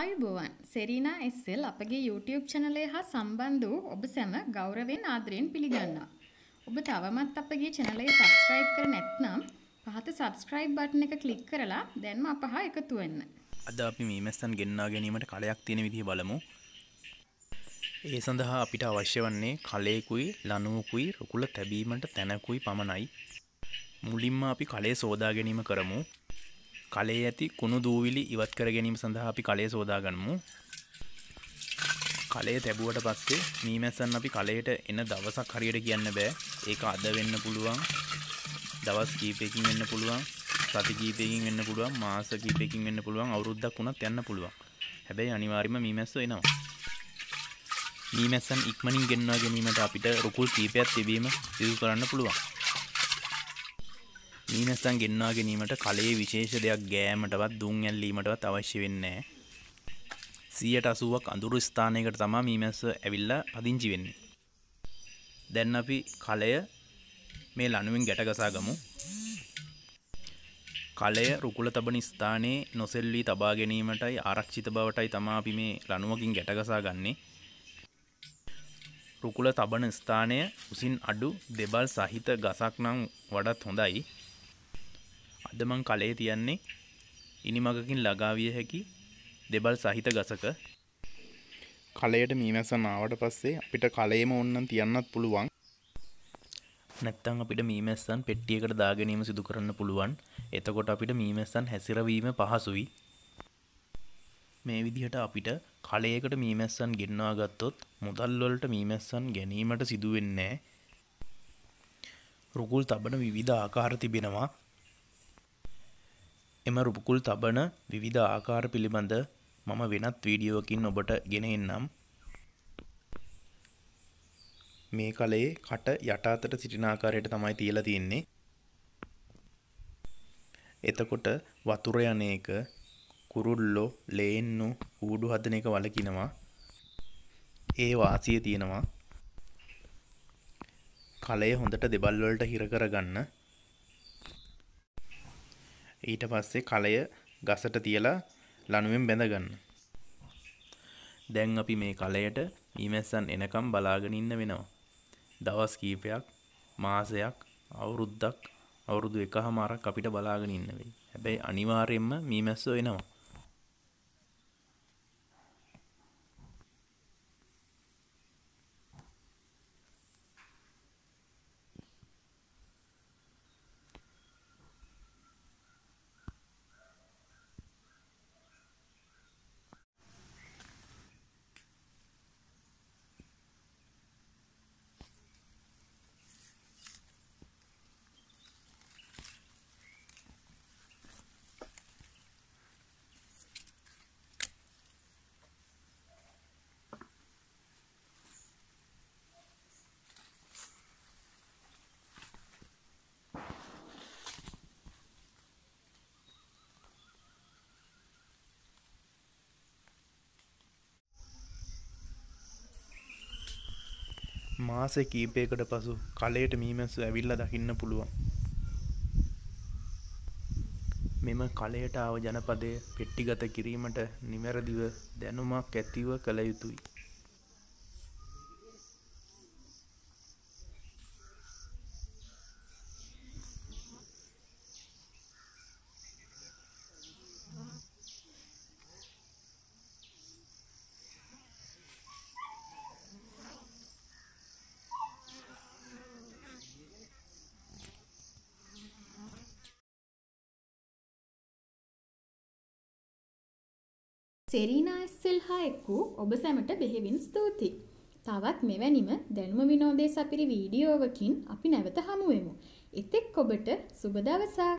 ආයුබෝවන් සෙරීනා එස්සෙල් අපගේ YouTube චැනලය හා සම්බන්ධ වූ ඔබ සැම ගෞරවයෙන් ආදරයෙන් පිළිගන්නවා. ඔබ තවමත් අපගේ චැනලය සබස්ක්‍රයිබ් කර නැත්නම් පහත සබස්ක්‍රයිබ් බටන එක කලික් කරලා දැන්ම අප හා එකතු වෙන්න. අද අපි මීමැස්සන් ගෙන්නා ගැනීමට කලයක් තියෙන විදිහ බලමු. ඒ සඳහා අපිට අවශ්‍ය වන්නේ කලයකුයි ලනුවකුයි රුකුල තැබීමට තැනකුයි පමණයි. මුලින්ම අපි කලේ සෝදා ගැනීම කරමු. කලේ ඇති කුණු දූවිලි ඉවත් කර ගැනීම සඳහා අපි කලේ සෝදාගන්නමු. කලේ තැබුවට පස්සේ මීමැස්සන් අපි කලයට එන දවසක් හරියට කියන්න බෑ. ඒක අද වෙන්න පුළුවන්. දවස් කීපයකින් වෙන්න පුළුවන්. සති කීපයකින් වෙන්න පුළුවන්. මාස කීපයකින් වෙන්න පුළුවන්. අවුරුද්දක් වුණත් යන්න පුළුවන්. හැබැයි අනිවාර්යයෙන්ම මීමැස්සෝ එනවා. මීමැස්සන් ඉක්මනින් ගෙන්වා ගැනීමට අපිට රුකුල් කීපයක් තිබීම සිදු කරන්න පුළුවන්. මීනස්සන් ගෙන්වා ගැනීමට කලේ විශේෂ දෙයක් ගෑමටවත් දුම් ඇල්ලීමටවත් අවශ්‍ය වෙන්නේ සියට අසුවක් අඳුරු ස්ථානයකට තමා මීමැස්ස ඇවිල්ල පදිංචි වෙන්නේ. දැන් අපි කලය මේ ලනුවෙන් ගැටගසා ගමු. කලය රුකුල තබන ස්ථානයේ නොසෙල්ලී තබා ගැනීමටයි ආරක්ෂිත බවටයි තමා අපි මේ ලනුවකින් ගැටගසා ගන්නේ. රුකුල තබන ස්ථානය උසින් අඩු දෙබල් සහිත ගසක් නම් වඩත් හොඳයි ඇද්ද මං කලේ තියන්නේ ඉනිමගකින් ලගාවිය හැකි දෙබල් සහිත ගසක කලයට මීමැසන් ආවට පස්සේ අපිට කලේම ඔන්නන් තියන්නත් පුළුවන් නැත්තං අපිට මීමැස්සන් පෙට්ටියකට දාගැනීම සිදු කරන්න පුළුවන් එතකොට අපිට මීමැස්සන් හැසිරවීම පහසුයි මේ විදිහට අපිට කලයකට මීමැස්සන් ගෙන්වා ගත්තොත් මුදල්වලට මීමැස්සන් ගැනීමට සිදුවෙන්නේ රුකුල් තබන විවිධ ආකාර තිබෙනවා එම රුපුකුල් තබන විවිධ ආකාර පිළිබඳ මම වෙනත් වීඩියෝකින් ඔබට ගෙන එන්නම්. මේ කලයේ කට යට අතට සිටින ආකාරයට තමයි තියලා තියෙන්නේ. එතකොට වතුර යන එක කුරුල්ලෝ, ලේන්නු, ඌඩු හදන එක වලකිනවා. ඒ වාසිය තියෙනවා. කලය හොඳට දෙබල් වලට හිර කරගන්න. ඊට පස්සේ කලය ගසට තියලා ලනුවෙන් බැඳගන්න. දැන් අපි මේ කලයට මීමැස්සන් එනකම් බලාගෙන ඉන්න වෙනවා. දවස් කීපයක්, මාසයක්, අවුරුද්දක්, අවුරුදු එකහමාරක් අපිට බලාගෙන ඉන්න වෙයි. හැබැයි අනිවාර්යයෙන්ම මීමැස්සෝ එනවා. මාස කීපයකට පසු කලයට මීමැස්සු ඇවිල්ල දකින්න පුළුවන්. මෙම කලයට ආව ජනපදය පෙට්ටිගත කිරීමට නිවැරදිව දැනුමක් ඇතිව කළ යුතුයි. සෙරීනා එස්සෙල් හා එක්කූ ඔබ සැමට බෙහෙවින් ස්තුතියි. තවත් මෙවැනිම දැනුම විනෝදය සපිරි වීඩියෝවකින් අපි නැවත හමුුවමු. එතෙක් ඔබට සුබදවසා